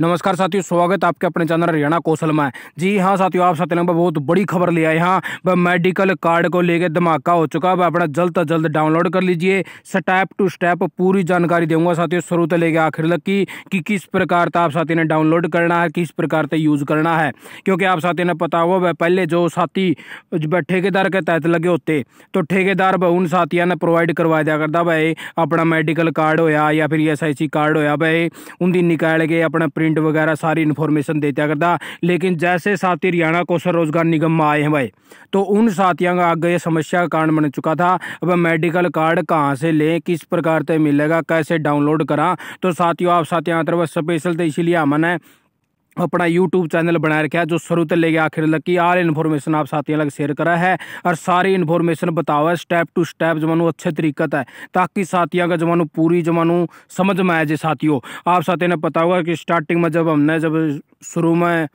नमस्कार साथियों स्वागत है आपके अपने चैनल हरियाणा कौशल में जी हाँ साथियों आप साथियों पर बहुत बड़ी खबर ले आए हाँ वह मेडिकल कार्ड को लेकर धमाका हो चुका है वह अपना जल्द से जल्द डाउनलोड कर लीजिए स्टेप टू स्टेप पूरी जानकारी दूंगा साथियों शुरू से लेकर आखिर तक की कि किस प्रकार से आप साथी ने डाउनलोड करना है किस प्रकार से यूज़ करना है क्योंकि आप साथी ने पता हुआ वह पहले जो साथी वह ठेकेदार के तहत लगे होते तो ठेकेदार वह उन साथियों ने प्रोवाइड करवा दिया करता वह अपना मेडिकल कार्ड होया या फिर एस कार्ड होया वह उनकी निकाल के अपना प्रिंट वगैरह सारी इन्फॉर्मेशन देता करता लेकिन जैसे साथी हरियाणा कौशल रोजगार निगम में आए हैं भाई तो उन साथियों का आगे ये समस्या का कारण बन चुका था अब मेडिकल कार्ड कहाँ से लें किस प्रकार से मिलेगा कैसे डाउनलोड करा तो साथियों आप साथियों तरफ स्पेशल तो इसीलिए है अपना यूट्यूब चैनल बनाए रखा है जो शुरू से लेके आखिर तक की आल इन्फॉर्मेशन आप साथियों लग शेयर करा है और सारी इन्फॉर्मेशन बताओ है स्टेप टू स्टेप जमानू अच्छे तरीक़त है ताकि साथियों का जमानू पूरी जमानू समझ में आए जे साथियों आप साथियों ने पता होगा कि स्टार्टिंग में जब हमने जब शुरू में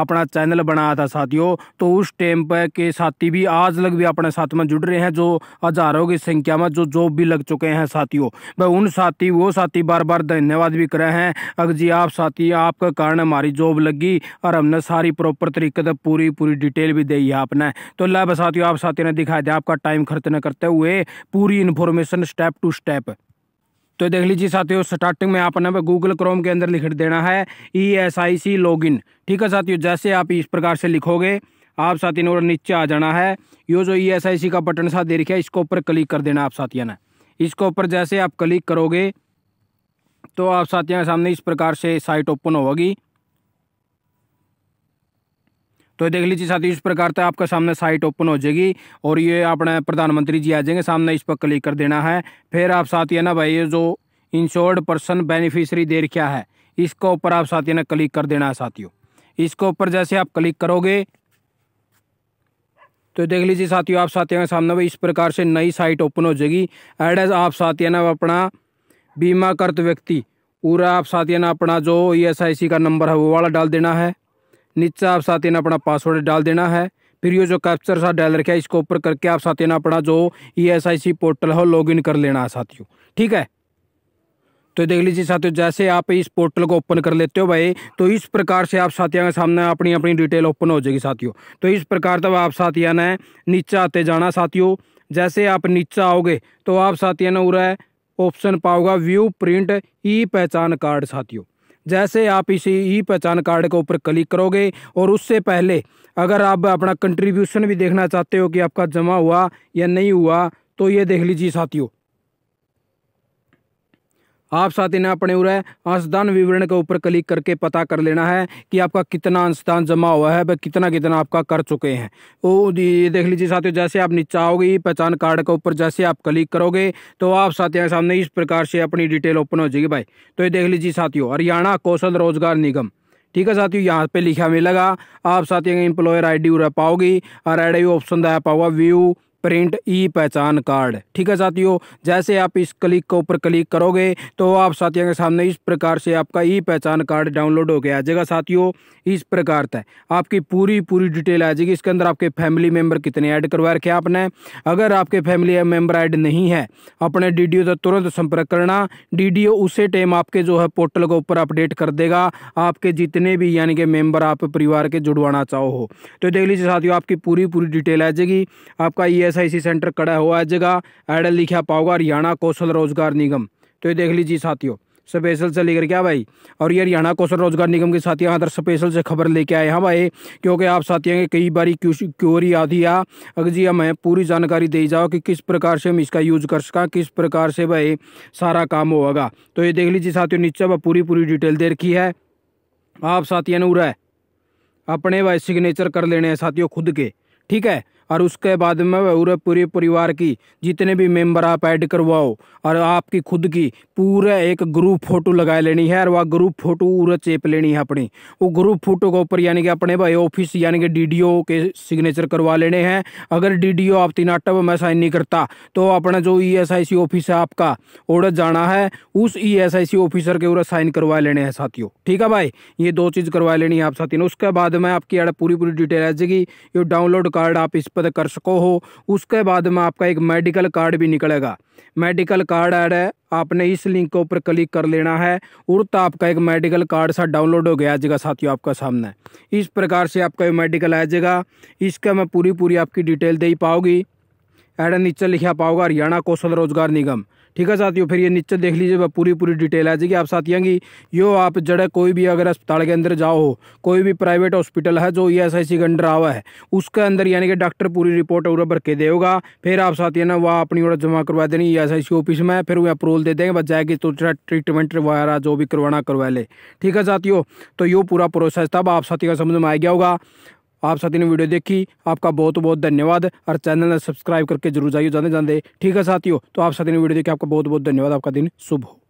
अपना चैनल बनाया था साथियों तो उस टाइम पर के साथी भी आज लग भी अपने साथ में जुड़ रहे हैं जो हजारों की संख्या में जो जॉब भी लग चुके हैं साथियों वह उन साथी वो साथी बार बार धन्यवाद भी करे हैं अगर जी आप साथी आपके कारण हमारी जॉब लगी और हमने सारी प्रॉपर तरीके से पूरी पूरी डिटेल भी दी है आपने तो लाभ साथियों आप साथियों ने दिखाया था आपका टाइम खर्च न करते हुए पूरी इन्फॉर्मेशन स्टेप टू स्टेप तो देख लीजिए साथियों स्टार्टिंग में आपने गूगल क्रोम के अंदर लिख देना है ई एस आई सी इन ठीक है साथियों जैसे आप इस प्रकार से लिखोगे आप साथियों और नीचे आ जाना है यो जो ई एस आई सी का बटन साथ दे रखे है ऊपर क्लिक कर देना आप साथियों ने इसके ऊपर जैसे आप क्लिक करोगे तो आप साथियों के सामने इस प्रकार से साइट ओपन होगी तो देख लीजिए साथी इस प्रकार से तो आपका सामने साइट ओपन हो जाएगी और ये अपने प्रधानमंत्री जी आ जाएंगे सामने इस पर क्लिक कर देना है फिर आप साथ है ना भाई ये जो इंश्योर्ड पर्सन बेनिफिशरी दे रखा है इसके ऊपर आप साथ ने ना क्लिक कर देना है साथियों इसके ऊपर जैसे आप क्लिक करोगे तो देख लीजिए साथियों आप साथियों के सामने भाई इस प्रकार से नई साइट ओपन हो जाएगी एड एज आप साथियों ना अपना बीमाकृत व्यक्ति पूरा आप साथियों ना अपना जो ई एस आई सी का नंबर है वो वाला डाल देना है नीचे आप साथ ना अपना पासवर्ड डाल देना है फिर ये जो कैप्चर सा डाल रखा है इसको ऊपर करके आप साथ ना अपना जो E S I C portal है इन कर लेना है साथियों ठीक है तो देख लीजिए साथियों जैसे आप इस पोर्टल को ओपन कर लेते हो भाई तो इस प्रकार से आप साथियों के सामने अपनी अपनी डिटेल ओपन हो जाएगी साथियों तो इस प्रकार तब आप साथिया ने नीचे आते जाना साथियों जैसे आप नीचे आओगे तो आप साथिया ने उरा ऑप्शन पाओगा व्यू प्रिंट ई पहचान कार्ड साथियों जैसे आप इसी ई पहचान कार्ड के ऊपर क्लिक करोगे और उससे पहले अगर आप अपना कंट्रीब्यूशन भी देखना चाहते हो कि आपका जमा हुआ या नहीं हुआ तो ये देख लीजिए साथियों आप साथ इन्हें अपने उ अंशदान विवरण के ऊपर क्लिक करके पता कर लेना है कि आपका कितना अंशदान जमा हुआ है भाई कितना कितना आपका कर चुके हैं वो ये देख लीजिए साथियों जैसे आप नीचे आओगे पहचान कार्ड के ऊपर जैसे आप क्लिक करोगे तो आप साथियों सामने इस प्रकार से अपनी डिटेल ओपन हो जाएगी भाई तो ये देख लीजिए साथियों हरियाणा कौशल रोजगार निगम ठीक है साथियों यहाँ पे लिखा मिलेगा आप साथियों एम्प्लॉयर आईडी डी पाओगी और आई ऑप्शन दया पाओगा व्यू प्रिंट ई पहचान कार्ड ठीक है साथियों जैसे आप इस क्लिक के ऊपर क्लिक करोगे तो आप साथियों के सामने इस प्रकार से आपका ई पहचान कार्ड डाउनलोड हो गया जगह साथियों इस प्रकार तय आपकी पूरी पूरी डिटेल आ जाएगी इसके अंदर आपके फैमिली मेंबर कितने ऐड करवा रखे आपने अगर आपके फैमिली मेम्बर ऐड नहीं है अपने डी डी तुरंत संपर्क करना डी उसी टाइम आपके जो है पोर्टल के ऊपर अपडेट कर देगा आपके जितने भी यानी कि मेम्बर आप परिवार के जुड़वाना चाहो तो देख लीजिए साथियों आपकी पूरी पूरी डिटेल आ जाएगी आपका ये ईएसआईसी सेंटर कड़ा हुआ है जगह एडल लिखा पाओगे हरियाणा कौशल रोजगार निगम तो ये देख लीजिए साथियों स्पेशल से लेकर क्या भाई और ये हरियाणा कौशल रोजगार निगम के साथियों यहाँ स्पेशल से खबर लेके आए हाँ भाई क्योंकि आप साथियों के कई बार क्यूरी आती है अगर जी हमें पूरी जानकारी दे जाओ कि किस प्रकार से हम इसका यूज कर सका किस प्रकार से भाई सारा काम होगा तो ये देख लीजिए साथियों नीचे वह पूरी पूरी डिटेल दे रखी है आप साथियों ने उरा अपने भाई सिग्नेचर कर लेने हैं साथियों खुद के ठीक है और उसके बाद में पूरे पूरे परिवार की जितने भी मेंबर आप ऐड करवाओ और आपकी खुद की पूरा एक ग्रुप फोटो लगा लेनी है और वह ग्रुप फोटो पूरा चेप लेनी है अपनी वो ग्रुप फोटो के ऊपर यानी कि अपने भाई ऑफिस यानी कि डीडीओ के सिग्नेचर करवा लेने हैं अगर डीडीओ आप तीन आटा में साइन नहीं करता तो अपना जो सी e ऑफिस है आपका ओडर जाना है उस सी e ऑफिसर के पूरा साइन करवा लेने हैं साथियों ठीक है भाई ये दो चीज़ करवा लेनी है आप साथियों उसके बाद में आपकी पूरी पूरी डिटेल आ जाएगी ये डाउनलोड कार्ड आप इस पर कर सको हो उसके बाद में आपका एक मेडिकल कार्ड भी निकलेगा मेडिकल कार्ड ऐड है आपने इस लिंक के ऊपर क्लिक कर लेना है तो आपका एक मेडिकल कार्ड सा डाउनलोड हो गया आ जाएगा साथियों आपका सामने इस प्रकार से आपका मेडिकल आ जाएगा इसका मैं पूरी पूरी आपकी डिटेल दे ही पाओगी एड नीचे लिखा पाओगे हरियाणा कौशल रोजगार निगम ठीक है साथियों फिर ये नीचे देख लीजिए पूरी पूरी डिटेल है जी कि आप साथियाँ की यो आप जड़े कोई भी अगर अस्पताल के अंदर जाओ हो कोई भी प्राइवेट हॉस्पिटल है जो ई एस आई सी के अंडर आवा है उसके अंदर यानी कि डॉक्टर पूरी रिपोर्ट और भर के देगा फिर आप साथियों ने वह अपनी और जमा करवा देनी E S I C office में फिर वह अप्रूवल दे देंगे बस जाएगी तो ट्रीटमेंट वगैरह जो भी करवाना करवा ले ठीक है साथियों तो यो पूरा प्रोसेस तब आप साथियों का समझ में आ गया होगा आप साथी ने वीडियो देखी आपका बहुत बहुत धन्यवाद और चैनल ने सब्सक्राइब करके जरूर जाइए जाने जाने ठीक है साथियों तो आप साथी ने वीडियो देखी आपका बहुत बहुत धन्यवाद आपका दिन शुभ हो